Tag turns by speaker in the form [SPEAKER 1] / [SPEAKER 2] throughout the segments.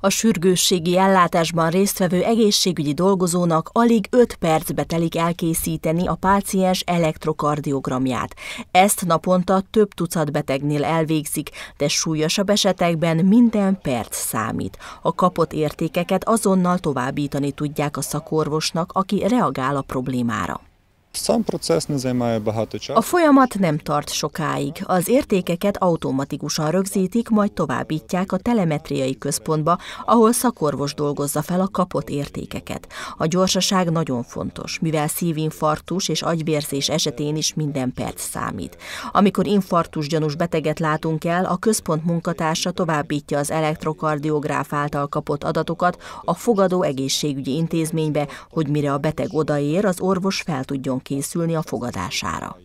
[SPEAKER 1] A sürgősségi ellátásban résztvevő egészségügyi dolgozónak alig 5 percbe telik elkészíteni a páciens elektrokardiogramját. Ezt naponta több tucat betegnél elvégzik, de súlyosabb esetekben minden perc számít. A kapott értékeket azonnal továbbítani tudják a szakorvosnak, aki reagál a problémára. A folyamat nem tart sokáig. Az értékeket automatikusan rögzítik, majd továbbítják a telemetriai központba, ahol szakorvos dolgozza fel a kapott értékeket. A gyorsaság nagyon fontos, mivel szívinfarktus és agyvérzés esetén is minden perc számít. Amikor infarktus gyanús beteget látunk el, a központ munkatársa továbbítja az elektrokardiográf által kapott adatokat a fogadó egészségügyi intézménybe, hogy mire a beteg odaér, az orvos fel tudjon tudjon készülni a fogadására.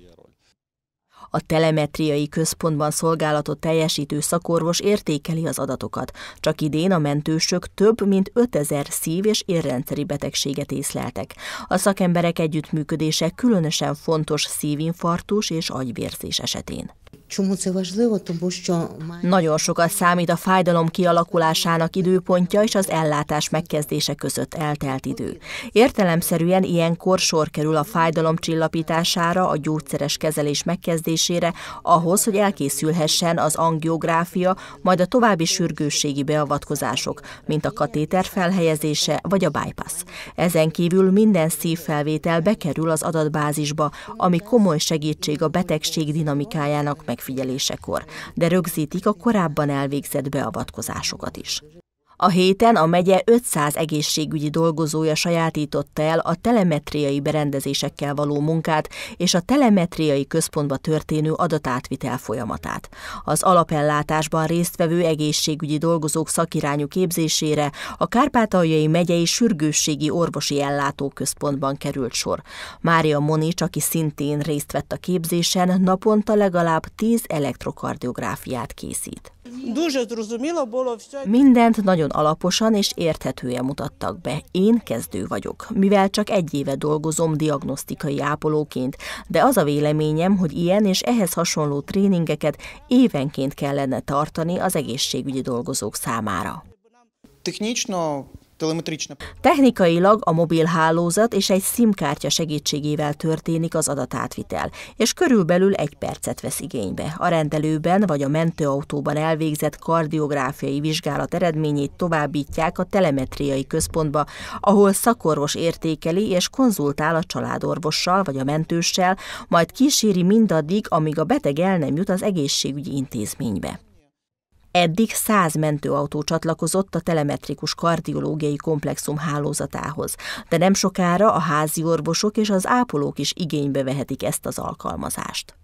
[SPEAKER 1] A telemetriai központban szolgálatot teljesítő szakorvos értékeli az adatokat, csak idén a mentősök több mint 5000 szív- és érrendszeri betegséget észleltek. A szakemberek együttműködése különösen fontos szívinfarktus és agyvérzés esetén. Nagyon sokat számít a fájdalom kialakulásának időpontja és az ellátás megkezdése között eltelt idő. Értelemszerűen ilyenkor sor kerül a fájdalom csillapítására, a gyógyszeres kezelés megkezdésére, ahhoz, hogy elkészülhessen az angiográfia, majd a további sürgősségi beavatkozások, mint a katéter felhelyezése vagy a bypass. Ezen kívül minden szívfelvétel bekerül az adatbázisba, ami komoly segítség a betegség dinamikájának megfigyelésekor, de rögzítik a korábban elvégzett beavatkozásokat is. A héten a megye 500 egészségügyi dolgozója sajátította el a telemetriai berendezésekkel való munkát és a telemetriai központba történő adatátvitel folyamatát. Az alapellátásban résztvevő egészségügyi dolgozók szakirányú képzésére a Kárpátaljai megyei sürgősségi orvosi ellátóközpontban került sor. Mária Monics, aki szintén részt vett a képzésen, naponta legalább 10 elektrokardiográfiát készít. Mindent nagyon alaposan és érthetően mutattak be. Én kezdő vagyok, mivel csak egy éve dolgozom diagnosztikai ápolóként, de az a véleményem, hogy ilyen és ehhez hasonló tréningeket évenként kellene tartani az egészségügyi dolgozók számára. Technično Technikailag a mobil hálózat és egy SIM-kártya segítségével történik az adatátvitel, és körülbelül egy percet vesz igénybe. A rendelőben vagy a mentőautóban elvégzett kardiográfiai vizsgálat eredményét továbbítják a telemetriai központba, ahol szakorvos értékeli és konzultál a családorvossal vagy a mentőssel, majd kíséri mindaddig, amíg a beteg el nem jut az egészségügyi intézménybe. Eddig 100 mentőautó csatlakozott a telemetrikus kardiológiai komplexum hálózatához, de nem sokára a házi orvosok és az ápolók is igénybe vehetik ezt az alkalmazást.